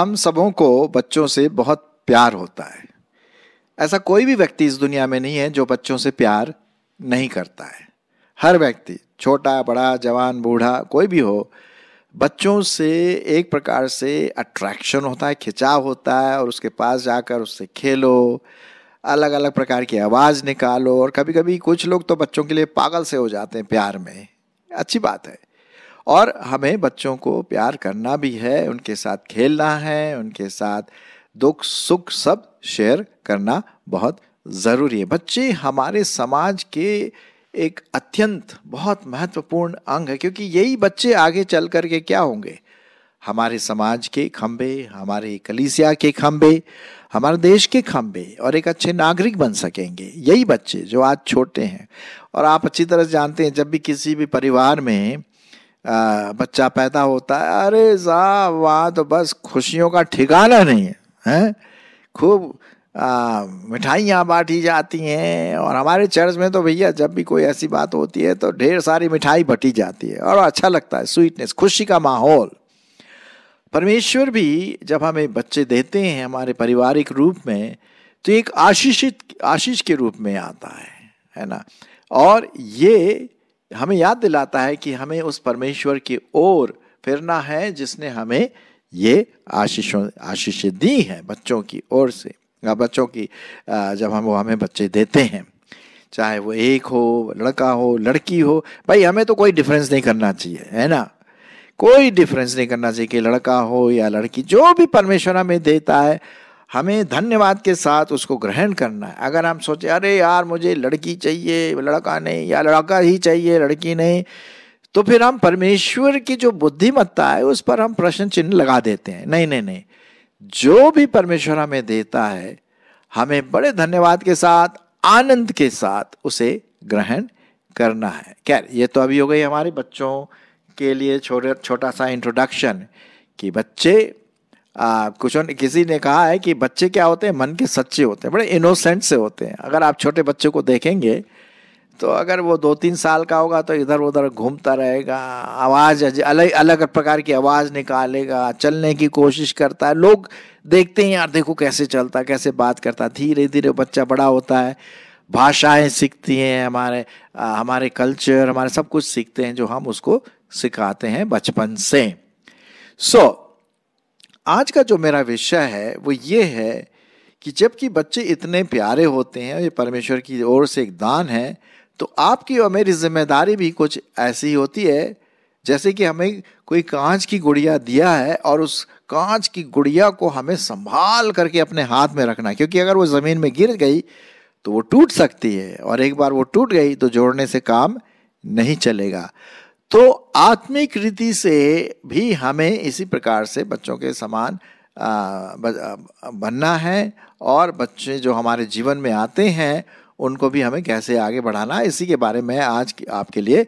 हम सबों को बच्चों से बहुत प्यार होता है ऐसा कोई भी व्यक्ति इस दुनिया में नहीं है जो बच्चों से प्यार नहीं करता है हर व्यक्ति छोटा बड़ा जवान बूढ़ा कोई भी हो बच्चों से एक प्रकार से अट्रैक्शन होता है खिंचाव होता है और उसके पास जाकर उससे खेलो अलग अलग प्रकार की आवाज़ निकालो और कभी कभी कुछ लोग तो बच्चों के लिए पागल से हो जाते हैं प्यार में अच्छी बात है और हमें बच्चों को प्यार करना भी है उनके साथ खेलना है उनके साथ दुख सुख सब शेयर करना बहुत ज़रूरी है बच्चे हमारे समाज के एक अत्यंत बहुत महत्वपूर्ण अंग है क्योंकि यही बच्चे आगे चल करके क्या होंगे हमारे समाज के खम्बे हमारे कलीसिया के खम्बे हमारे देश के खम्बे और एक अच्छे नागरिक बन सकेंगे यही बच्चे जो आज छोटे हैं और आप अच्छी तरह जानते हैं जब भी किसी भी परिवार में आ, बच्चा पैदा होता है अरे जा वहाँ तो बस खुशियों का ठिकाना नहीं है है? खूब मिठाइयाँ बांटी जाती हैं और हमारे चर्च में तो भैया जब भी कोई ऐसी बात होती है तो ढेर सारी मिठाई बटी जाती है और अच्छा लगता है स्वीटनेस खुशी का माहौल परमेश्वर भी जब हमें बच्चे देते हैं हमारे पारिवारिक रूप में तो एक आशीषित आशीष के रूप में आता है है ना और ये हमें याद दिलाता है कि हमें उस परमेश्वर की ओर फिरना है जिसने हमें ये आशीषों आशीषें दी हैं बच्चों की ओर से या बच्चों की जब हम वो हमें बच्चे देते हैं चाहे वो एक हो लड़का हो लड़की हो भाई हमें तो कोई डिफरेंस नहीं करना चाहिए है ना कोई डिफरेंस नहीं करना चाहिए कि लड़का हो या लड़की जो भी परमेश्वर हमें देता है हमें धन्यवाद के साथ उसको ग्रहण करना है अगर हम सोचे अरे यार मुझे लड़की चाहिए लड़का नहीं या लड़का ही चाहिए लड़की नहीं तो फिर हम परमेश्वर की जो बुद्धिमत्ता है उस पर हम प्रश्न चिन्ह लगा देते हैं नहीं नहीं नहीं जो भी परमेश्वर हमें देता है हमें बड़े धन्यवाद के साथ आनंद के साथ उसे ग्रहण करना है खैर ये तो अभी हो गई हमारे बच्चों के लिए छोटे छोटा सा इंट्रोडक्शन कि बच्चे कुछ किसी ने कहा है कि बच्चे क्या होते हैं मन के सच्चे होते हैं बड़े इनोसेंट से होते हैं अगर आप छोटे बच्चों को देखेंगे तो अगर वो दो तीन साल का होगा तो इधर उधर घूमता रहेगा आवाज़ अलग अलग प्रकार की आवाज़ निकालेगा चलने की कोशिश करता है लोग देखते हैं यार देखो कैसे चलता कैसे बात करता धीरे धीरे बच्चा बड़ा होता है भाषाएं सीखती हैं हमारे आ, हमारे कल्चर हमारे सब कुछ सीखते हैं जो हम उसको सिखाते हैं बचपन से सो so, आज का जो मेरा विषय है वो ये है कि जबकि बच्चे इतने प्यारे होते हैं ये परमेश्वर की ओर से एक दान है तो आपकी और मेरी जिम्मेदारी भी कुछ ऐसी होती है जैसे कि हमें कोई कांच की गुड़िया दिया है और उस कांच की गुड़िया को हमें संभाल करके अपने हाथ में रखना क्योंकि अगर वो ज़मीन में गिर गई तो वो टूट सकती है और एक बार वो टूट गई तो जोड़ने से काम नहीं चलेगा तो आत्मिक रीति से भी हमें इसी प्रकार से बच्चों के समान बनना है और बच्चे जो हमारे जीवन में आते हैं उनको भी हमें कैसे आगे बढ़ाना है इसी के बारे में आज आपके लिए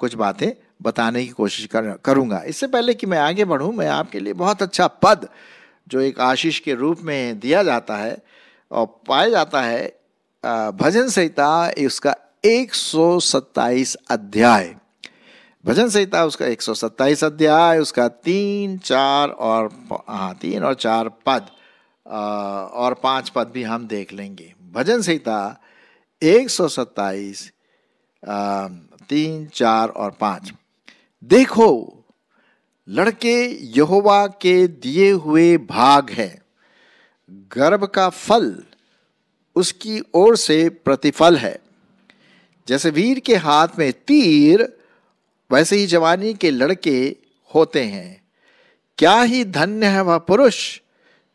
कुछ बातें बताने की कोशिश कर करूँगा इससे पहले कि मैं आगे बढ़ूँ मैं आपके लिए बहुत अच्छा पद जो एक आशीष के रूप में दिया जाता है और पाया जाता है भजन संहिता इसका एक अध्याय भजन संहिता उसका एक सौ सत्ताईस अध्याय उसका तीन चार और हाँ तीन और चार पद और पांच पद भी हम देख लेंगे भजन संहिता एक सौ सत्ताईस तीन चार और पांच देखो लड़के यहोवा के दिए हुए भाग हैं गर्भ का फल उसकी ओर से प्रतिफल है जैसे वीर के हाथ में तीर वैसे ही जवानी के लड़के होते हैं क्या ही धन्य है वह पुरुष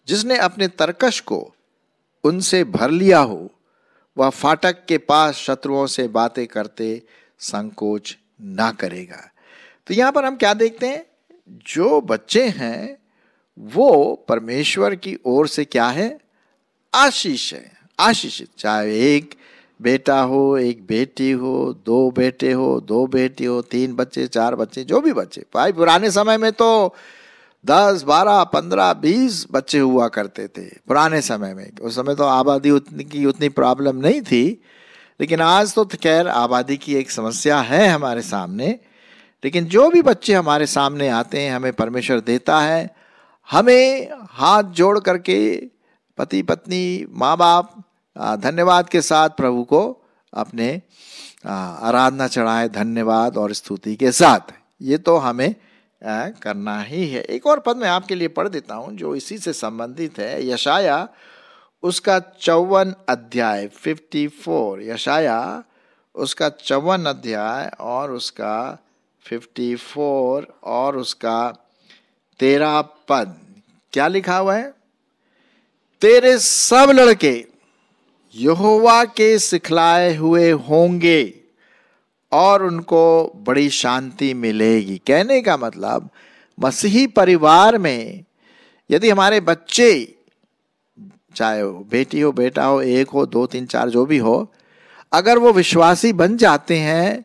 जिसने अपने तरकश को उनसे भर लिया हो वह फाटक के पास शत्रुओं से बातें करते संकोच ना करेगा तो यहां पर हम क्या देखते हैं जो बच्चे हैं वो परमेश्वर की ओर से क्या है आशीष है आशीषित चाहे एक बेटा हो एक बेटी हो दो बेटे हो दो बेटी हो तीन बच्चे चार बच्चे जो भी बच्चे भाई पुराने समय में तो दस बारह पंद्रह बीस बच्चे हुआ करते थे पुराने समय में उस समय तो आबादी उतनी की उतनी प्रॉब्लम नहीं थी लेकिन आज तो, तो खैर आबादी की एक समस्या है हमारे सामने लेकिन जो भी बच्चे हमारे सामने आते हैं हमें परमेश्वर देता है हमें हाथ जोड़ करके पति पत्नी माँ बाप धन्यवाद के साथ प्रभु को अपने आराधना चढ़ाए धन्यवाद और स्तुति के साथ ये तो हमें करना ही है एक और पद मैं आपके लिए पढ़ देता हूँ जो इसी से संबंधित है यशाया उसका चौवन अध्याय 54 यशाया उसका चौवन अध्याय और उसका 54 और उसका तेरा पद क्या लिखा हुआ है तेरे सब लड़के यहोवा के सिखलाए हुए होंगे और उनको बड़ी शांति मिलेगी कहने का मतलब मसीही परिवार में यदि हमारे बच्चे चाहे हो बेटी हो बेटा हो एक हो दो तीन चार जो भी हो अगर वो विश्वासी बन जाते हैं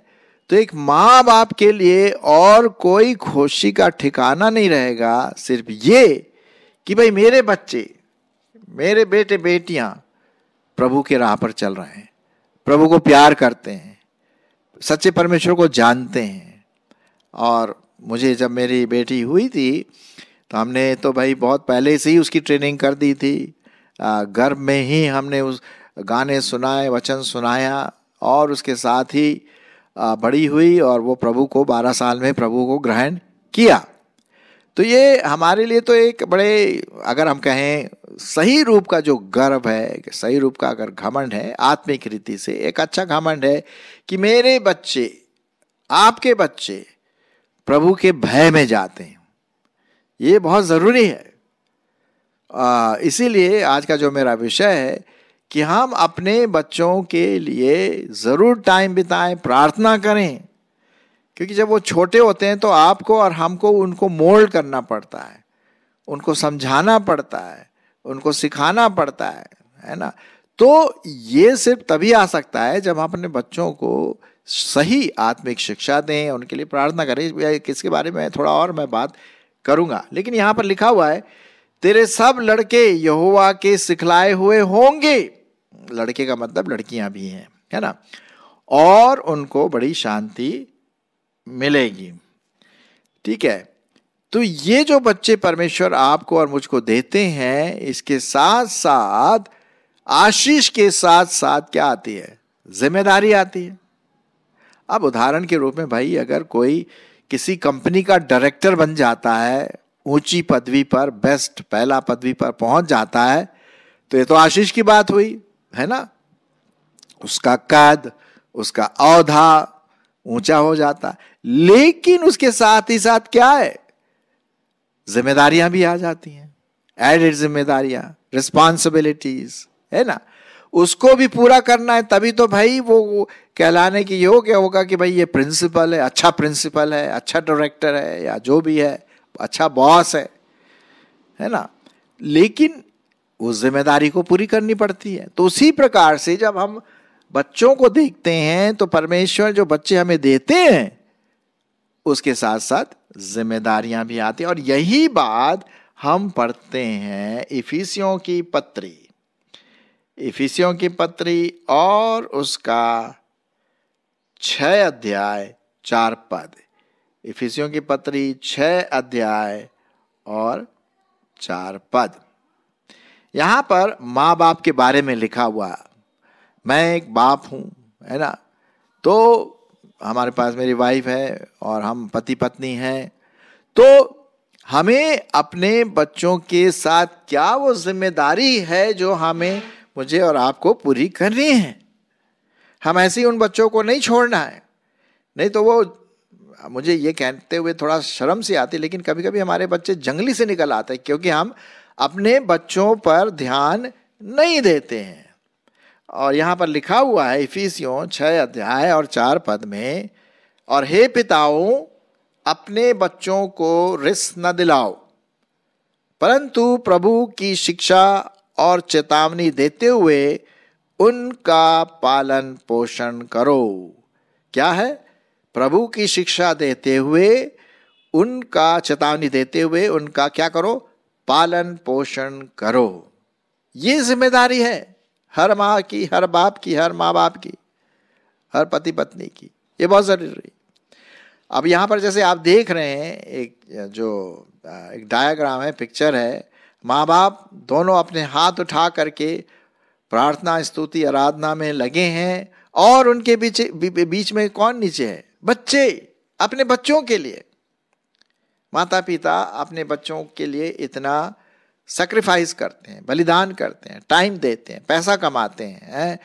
तो एक माँ बाप के लिए और कोई खुशी का ठिकाना नहीं रहेगा सिर्फ ये कि भाई मेरे बच्चे मेरे बेटे बेटियाँ प्रभु के राह पर चल रहे हैं प्रभु को प्यार करते हैं सच्चे परमेश्वर को जानते हैं और मुझे जब मेरी बेटी हुई थी तो हमने तो भाई बहुत पहले से ही उसकी ट्रेनिंग कर दी थी गर्भ में ही हमने उस गाने सुनाए वचन सुनाया और उसके साथ ही बड़ी हुई और वो प्रभु को बारह साल में प्रभु को ग्रहण किया तो ये हमारे लिए तो एक बड़े अगर हम कहें सही रूप का जो गर्व है सही रूप का अगर घमंड है आत्मिक रीति से एक अच्छा घमंड है कि मेरे बच्चे आपके बच्चे प्रभु के भय में जाते हैं ये बहुत ज़रूरी है इसीलिए आज का जो मेरा विषय है कि हम अपने बच्चों के लिए ज़रूर टाइम बिताएं प्रार्थना करें क्योंकि जब वो छोटे होते हैं तो आपको और हमको उनको मोल्ड करना पड़ता है उनको समझाना पड़ता है उनको सिखाना पड़ता है है ना तो ये सिर्फ तभी आ सकता है जब हम अपने बच्चों को सही आत्मिक शिक्षा दें उनके लिए प्रार्थना करें किसके बारे में थोड़ा और मैं बात करूंगा लेकिन यहाँ पर लिखा हुआ है तेरे सब लड़के यहोवा के सिखलाए हुए होंगे लड़के का मतलब लड़कियां भी हैं है ना और उनको बड़ी शांति मिलेगी ठीक है तो ये जो बच्चे परमेश्वर आपको और मुझको देते हैं इसके साथ साथ आशीष के साथ साथ क्या आती है जिम्मेदारी आती है अब उदाहरण के रूप में भाई अगर कोई किसी कंपनी का डायरेक्टर बन जाता है ऊंची पदवी पर बेस्ट पहला पदवी पर पहुंच जाता है तो ये तो आशीष की बात हुई है ना उसका कद उसका औधा ऊंचा हो जाता लेकिन उसके साथ ही साथ क्या है जिम्मेदारियां भी आ जाती हैं एडेड जिम्मेदारियां रिस्पॉन्सिबिलिटीज है ना उसको भी पूरा करना है तभी तो भाई वो कहलाने की क्या होगा कि भाई ये प्रिंसिपल है अच्छा प्रिंसिपल है अच्छा डायरेक्टर है या जो भी है अच्छा बॉस है है ना लेकिन उस जिम्मेदारी को पूरी करनी पड़ती है तो उसी प्रकार से जब हम बच्चों को देखते हैं तो परमेश्वर जो बच्चे हमें देते हैं उसके साथ साथ जिम्मेदारियां भी आती हैं और यही बात हम पढ़ते हैं इफिसियों की पत्री इफिसियों की पत्री और उसका छ अध्याय चार पद इफिसियों की पत्री छ अध्याय और चार पद यहां पर माँ बाप के बारे में लिखा हुआ मैं एक बाप हूँ है ना तो हमारे पास मेरी वाइफ है और हम पति पत्नी हैं तो हमें अपने बच्चों के साथ क्या वो जिम्मेदारी है जो हमें मुझे और आपको पूरी करनी है हम ऐसे ही उन बच्चों को नहीं छोड़ना है नहीं तो वो मुझे ये कहते हुए थोड़ा शर्म सी आती लेकिन कभी कभी हमारे बच्चे जंगली से निकल आते हैं क्योंकि हम अपने बच्चों पर ध्यान नहीं देते हैं और यहाँ पर लिखा हुआ है इफिसियों छः अध्याय और चार पद में और हे पिताओं अपने बच्चों को रिस न दिलाओ परंतु प्रभु की शिक्षा और चेतावनी देते हुए उनका पालन पोषण करो क्या है प्रभु की शिक्षा देते हुए उनका चेतावनी देते हुए उनका क्या करो पालन पोषण करो ये जिम्मेदारी है हर माँ की हर बाप की हर माँ बाप की हर पति पत्नी की ये बहुत ज़रूरी अब यहाँ पर जैसे आप देख रहे हैं एक जो एक डायग्राम है पिक्चर है माँ बाप दोनों अपने हाथ उठा करके प्रार्थना स्तुति आराधना में लगे हैं और उनके बीच बीच में कौन नीचे है बच्चे अपने बच्चों के लिए माता पिता अपने बच्चों के लिए इतना सेक्रीफाइस करते हैं बलिदान करते हैं टाइम देते हैं पैसा कमाते हैं है?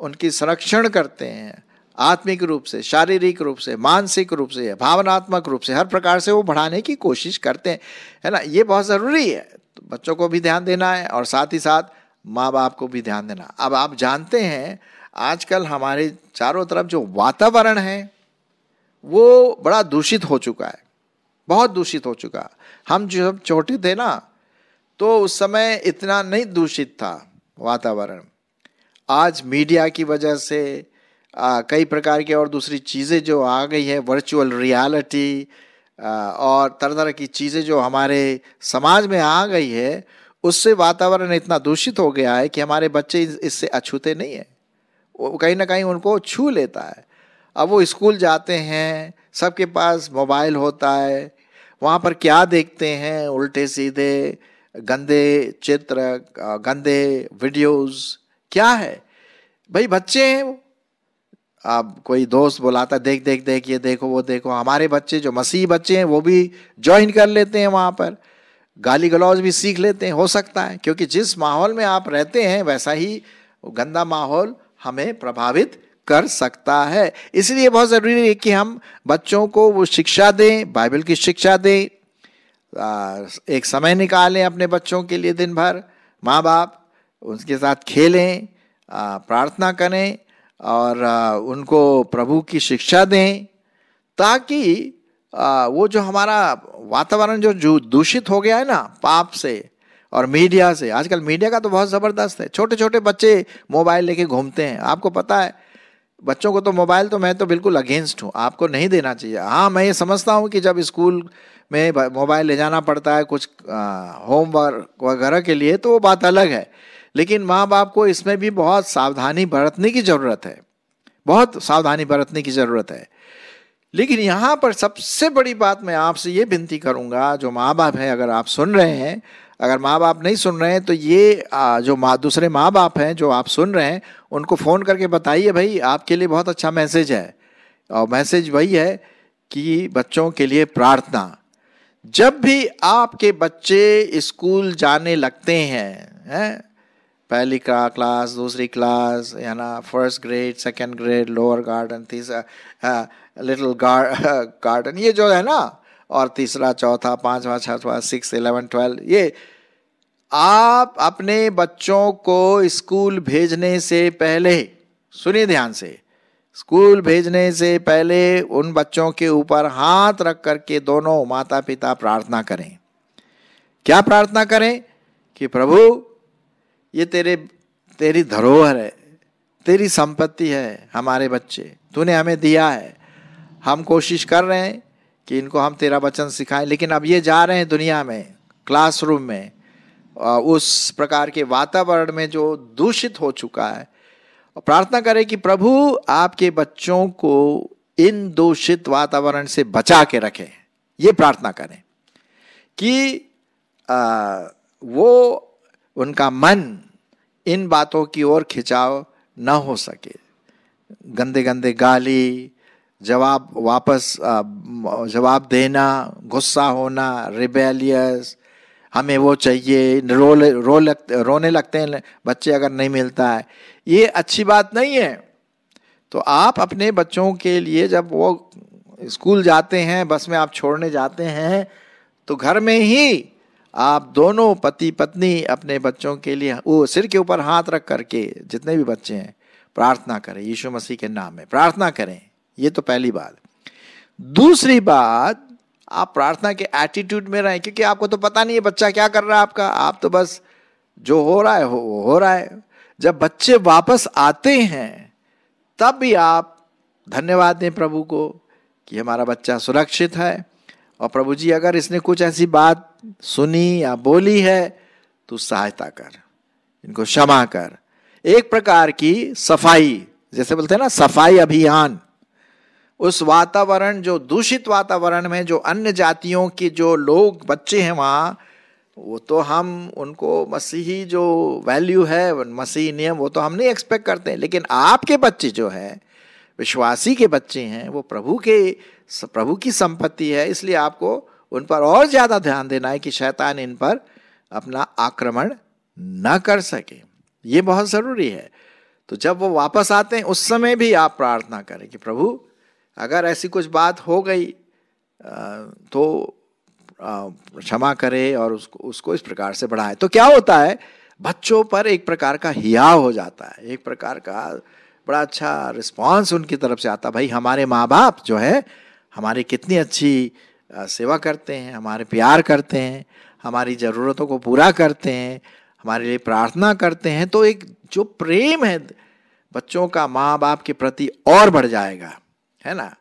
उनकी संरक्षण करते हैं आत्मिक रूप से शारीरिक रूप से मानसिक रूप से भावनात्मक रूप से हर प्रकार से वो बढ़ाने की कोशिश करते हैं है ना ये बहुत ज़रूरी है तो बच्चों को भी ध्यान देना है और साथ ही साथ माँ बाप को भी ध्यान देना अब आप जानते हैं आजकल हमारे चारों तरफ जो वातावरण है वो बड़ा दूषित हो चुका है बहुत दूषित हो चुका हम जब छोटे थे ना तो उस समय इतना नहीं दूषित था वातावरण आज मीडिया की वजह से आ, कई प्रकार की और दूसरी चीज़ें जो आ गई है वर्चुअल रियलिटी और तरह तरह की चीज़ें जो हमारे समाज में आ गई है उससे वातावरण इतना दूषित हो गया है कि हमारे बच्चे इससे अछूते नहीं हैं वो कहीं ना कहीं उनको छू लेता है अब वो स्कूल जाते हैं सबके पास मोबाइल होता है वहाँ पर क्या देखते हैं उल्टे सीधे गंदे चित्र गंदे वीडियोस क्या है भाई बच्चे हैं वो आप कोई दोस्त बुलाता देख देख देख ये देखो वो देखो हमारे बच्चे जो मसीह बच्चे हैं वो भी ज्वाइन कर लेते हैं वहाँ पर गाली गलौज भी सीख लेते हैं हो सकता है क्योंकि जिस माहौल में आप रहते हैं वैसा ही गंदा माहौल हमें प्रभावित कर सकता है इसलिए बहुत ज़रूरी है कि हम बच्चों को वो शिक्षा दें बाइबल की शिक्षा दें एक समय निकालें अपने बच्चों के लिए दिन भर माँ बाप उनके साथ खेलें प्रार्थना करें और उनको प्रभु की शिक्षा दें ताकि वो जो हमारा वातावरण जो जो दूषित हो गया है ना पाप से और मीडिया से आजकल मीडिया का तो बहुत ज़बरदस्त है छोटे छोटे बच्चे मोबाइल लेके घूमते हैं आपको पता है बच्चों को तो मोबाइल तो मैं तो बिल्कुल अगेंस्ट हूँ आपको नहीं देना चाहिए हाँ मैं ये समझता हूँ कि जब स्कूल में मोबाइल ले जाना पड़ता है कुछ होमवर्क वगैरह के लिए तो वो बात अलग है लेकिन माँ बाप को इसमें भी बहुत सावधानी बरतने की ज़रूरत है बहुत सावधानी बरतने की ज़रूरत है लेकिन यहाँ पर सबसे बड़ी बात मैं आपसे ये विनती करूँगा जो माँ बाप हैं अगर आप सुन रहे हैं अगर माँ बाप नहीं सुन रहे हैं तो ये जो माँ दूसरे माँ बाप हैं जो आप सुन रहे हैं उनको फ़ोन करके बताइए भाई आपके लिए बहुत अच्छा मैसेज है और मैसेज वही है कि बच्चों के लिए प्रार्थना जब भी आपके बच्चे स्कूल जाने लगते हैं हैं पहली क्लास दूसरी क्लास है ना first grade second grade lower garden तीसरा हाँ, लिटिल गार्डन ये जो है ना और तीसरा चौथा पांचवा छठवा सिक्स इलेवन ट्वेल्व ये आप अपने बच्चों को स्कूल भेजने से पहले सुनिए ध्यान से स्कूल भेजने से पहले उन बच्चों के ऊपर हाथ रख करके दोनों माता पिता प्रार्थना करें क्या प्रार्थना करें कि प्रभु ये तेरे तेरी धरोहर है तेरी संपत्ति है हमारे बच्चे तूने हमें दिया है हम कोशिश कर रहे हैं कि इनको हम तेरा वचन सिखाएं लेकिन अब ये जा रहे हैं दुनिया में क्लासरूम में उस प्रकार के वातावरण में जो दूषित हो चुका है और प्रार्थना करें कि प्रभु आपके बच्चों को इन दूषित वातावरण से बचा के रखें ये प्रार्थना करें कि आ, वो उनका मन इन बातों की ओर खिंचाव न हो सके गंदे गंदे गाली जवाब वापस जवाब देना गुस्सा होना रिबेलियस हमें वो चाहिए रो रो लग, रोने लगते हैं बच्चे अगर नहीं मिलता है ये अच्छी बात नहीं है तो आप अपने बच्चों के लिए जब वो स्कूल जाते हैं बस में आप छोड़ने जाते हैं तो घर में ही आप दोनों पति पत्नी अपने बच्चों के लिए वो सिर के ऊपर हाथ रख करके जितने भी बच्चे हैं प्रार्थना करें यीशु मसीह के नाम में प्रार्थना करें ये तो पहली बात दूसरी बात आप प्रार्थना के एटीट्यूड में रहें क्योंकि आपको तो पता नहीं है बच्चा क्या कर रहा है आपका आप तो बस जो हो रहा है हो, हो रहा है जब बच्चे वापस आते हैं तब भी आप धन्यवाद दें प्रभु को कि हमारा बच्चा सुरक्षित है और प्रभु जी अगर इसने कुछ ऐसी बात सुनी या बोली है तो सहायता कर इनको क्षमा कर एक प्रकार की सफाई जैसे बोलते हैं ना सफाई अभियान उस वातावरण जो दूषित वातावरण में जो अन्य जातियों के जो लोग बच्चे हैं वहाँ वो तो हम उनको मसीही जो वैल्यू है मसीही नियम वो तो हम नहीं एक्सपेक्ट करते हैं लेकिन आपके बच्चे जो हैं विश्वासी के बच्चे हैं वो प्रभु के प्रभु की संपत्ति है इसलिए आपको उन पर और ज़्यादा ध्यान देना है कि शैतान इन पर अपना आक्रमण न कर सके ये बहुत ज़रूरी है तो जब वो वापस आते हैं उस समय भी आप प्रार्थना करें कि प्रभु अगर ऐसी कुछ बात हो गई तो क्षमा करे और उसको उसको इस प्रकार से बढ़ाए तो क्या होता है बच्चों पर एक प्रकार का हियाव हो जाता है एक प्रकार का बड़ा अच्छा रिस्पांस उनकी तरफ से आता भाई हमारे माँ बाप जो है हमारी कितनी अच्छी सेवा करते हैं हमारे प्यार करते हैं हमारी ज़रूरतों को पूरा करते हैं हमारे लिए प्रार्थना करते हैं तो एक जो प्रेम है बच्चों का माँ बाप के प्रति और बढ़ जाएगा है ना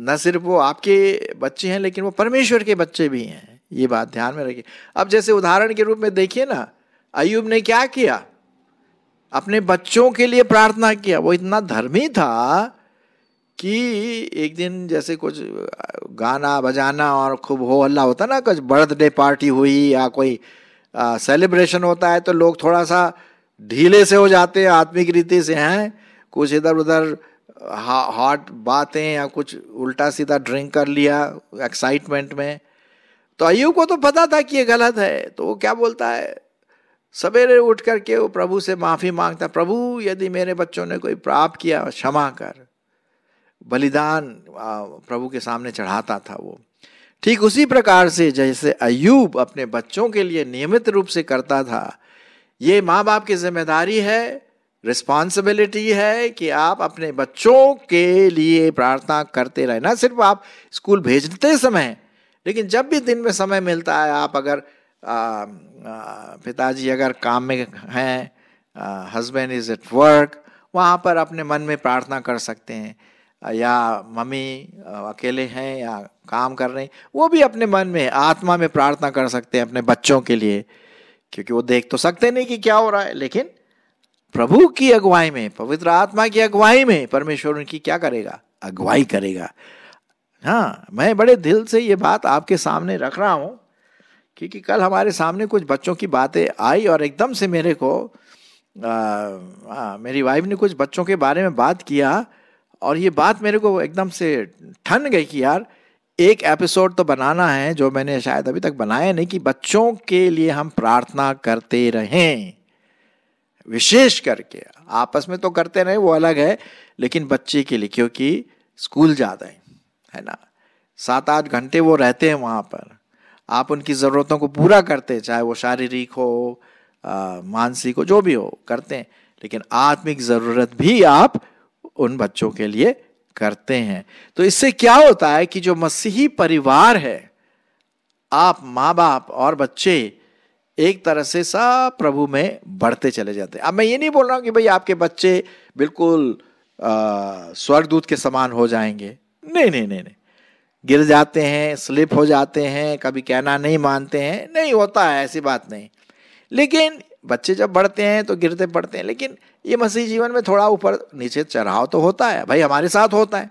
न सिर्फ वो आपके बच्चे हैं लेकिन वो परमेश्वर के बच्चे भी हैं ये बात ध्यान में रखिए अब जैसे उदाहरण के रूप में देखिए ना अयुब ने क्या किया अपने बच्चों के लिए प्रार्थना किया वो इतना धर्मी था कि एक दिन जैसे कुछ गाना बजाना और खूब हो हल्ला होता ना कुछ बर्थडे पार्टी हुई या कोई सेलिब्रेशन होता है तो लोग थोड़ा सा ढीले से हो जाते हैं आत्मिक रीति से हैं कुछ इधर उधर हॉट बातें या कुछ उल्टा सीधा ड्रिंक कर लिया एक्साइटमेंट में तो अयुब को तो पता था कि ये गलत है तो वो क्या बोलता है सवेरे उठ करके वो प्रभु से माफ़ी मांगता प्रभु यदि मेरे बच्चों ने कोई प्राप किया क्षमा कर बलिदान प्रभु के सामने चढ़ाता था वो ठीक उसी प्रकार से जैसे अयूब अपने बच्चों के लिए नियमित रूप से करता था ये माँ बाप की जिम्मेदारी है रिस्पॉन्सिबिलिटी है कि आप अपने बच्चों के लिए प्रार्थना करते रहें ना सिर्फ आप स्कूल भेजते समय लेकिन जब भी दिन में समय मिलता है आप अगर पिताजी अगर काम में हैं हस्बैंड इज़ एट वर्क वहाँ पर अपने मन में प्रार्थना कर सकते हैं या मम्मी अकेले हैं या काम कर रहे हैं वो भी अपने मन में आत्मा में प्रार्थना कर सकते हैं अपने बच्चों के लिए क्योंकि वो देख तो सकते नहीं कि क्या हो रहा है लेकिन प्रभु की अगुवाई में पवित्र आत्मा की अगुवाई में परमेश्वर उनकी क्या करेगा अगुवाई करेगा हाँ मैं बड़े दिल से ये बात आपके सामने रख रहा हूँ क्योंकि कल हमारे सामने कुछ बच्चों की बातें आई और एकदम से मेरे को आ, आ, मेरी वाइफ ने कुछ बच्चों के बारे में बात किया और ये बात मेरे को एकदम से ठन गई कि यार एक एपिसोड तो बनाना है जो मैंने शायद अभी तक बनाया नहीं कि बच्चों के लिए हम प्रार्थना करते रहें विशेष करके आपस में तो करते रहे वो अलग है लेकिन बच्चे के लिए क्योंकि स्कूल ज़्यादा है है ना सात आठ घंटे वो रहते हैं वहाँ पर आप उनकी ज़रूरतों को पूरा करते हैं चाहे वो शारीरिक हो मानसिक हो जो भी हो करते हैं लेकिन आत्मिक ज़रूरत भी आप उन बच्चों के लिए करते हैं तो इससे क्या होता है कि जो मसीही परिवार है आप माँ बाप और बच्चे एक तरह से सब प्रभु में बढ़ते चले जाते हैं अब मैं ये नहीं बोल रहा हूँ कि भाई आपके बच्चे बिल्कुल स्वर्गदूत के समान हो जाएंगे नहीं नहीं नहीं नहीं गिर जाते हैं स्लिप हो जाते हैं कभी कहना नहीं मानते हैं नहीं होता है ऐसी बात नहीं लेकिन बच्चे जब बढ़ते हैं तो गिरते पड़ते हैं लेकिन ये मसीह जीवन में थोड़ा ऊपर नीचे चढ़ाव तो होता है भाई हमारे साथ होता है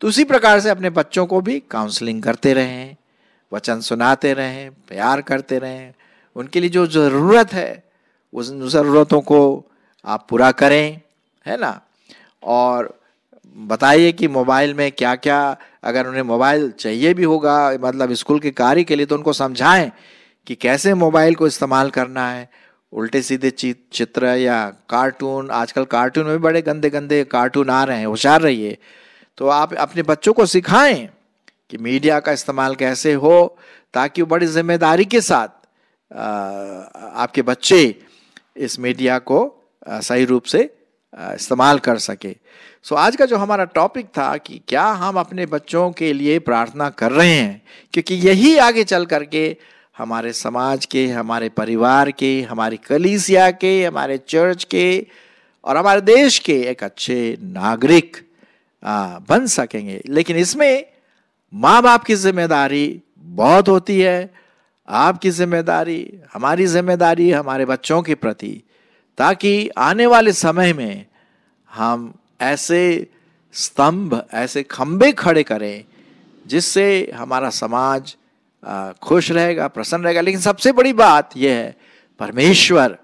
तो उसी प्रकार से अपने बच्चों को भी काउंसलिंग करते रहें वचन सुनाते रहें प्यार करते रहें उनके लिए जो ज़रूरत है उस ज़रूरतों को आप पूरा करें है ना और बताइए कि मोबाइल में क्या क्या अगर उन्हें मोबाइल चाहिए भी होगा मतलब स्कूल के कार्य के लिए तो उनको समझाएं कि कैसे मोबाइल को इस्तेमाल करना है उल्टे सीधे चित्र या कार्टून आजकल कार्टून में भी बड़े गंदे गंदे कार्टून आ रहे हैं होशियार रहिए तो आप अपने बच्चों को सिखाएं कि मीडिया का इस्तेमाल कैसे हो ताकि वो बड़ी जिम्मेदारी के साथ आपके बच्चे इस मीडिया को सही रूप से इस्तेमाल कर सके सो आज का जो हमारा टॉपिक था कि क्या हम अपने बच्चों के लिए प्रार्थना कर रहे हैं क्योंकि यही आगे चल करके हमारे समाज के हमारे परिवार के हमारी कलीसिया के हमारे चर्च के और हमारे देश के एक अच्छे नागरिक बन सकेंगे लेकिन इसमें माँ बाप की जिम्मेदारी बहुत होती है आपकी जिम्मेदारी हमारी जिम्मेदारी हमारे बच्चों के प्रति ताकि आने वाले समय में हम ऐसे स्तंभ ऐसे खंबे खड़े करें जिससे हमारा समाज खुश रहेगा प्रसन्न रहेगा लेकिन सबसे बड़ी बात यह है परमेश्वर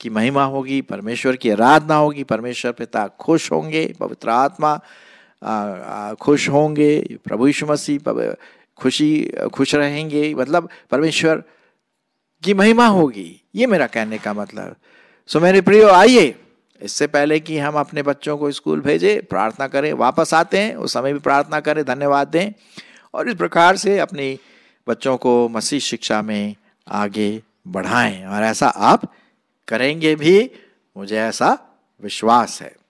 की महिमा होगी परमेश्वर की आराधना होगी परमेश्वर पिता खुश होंगे पवित्र आत्मा खुश होंगे प्रभु यीशु मसीह खुशी खुश रहेंगे मतलब परमेश्वर की महिमा होगी ये मेरा कहने का मतलब सो मेरे प्रियो आइए इससे पहले कि हम अपने बच्चों को स्कूल भेजें प्रार्थना करें वापस आते हैं उस समय भी प्रार्थना करें धन्यवाद दें और इस प्रकार से अपने बच्चों को मसीह शिक्षा में आगे बढ़ाएं और ऐसा आप करेंगे भी मुझे ऐसा विश्वास है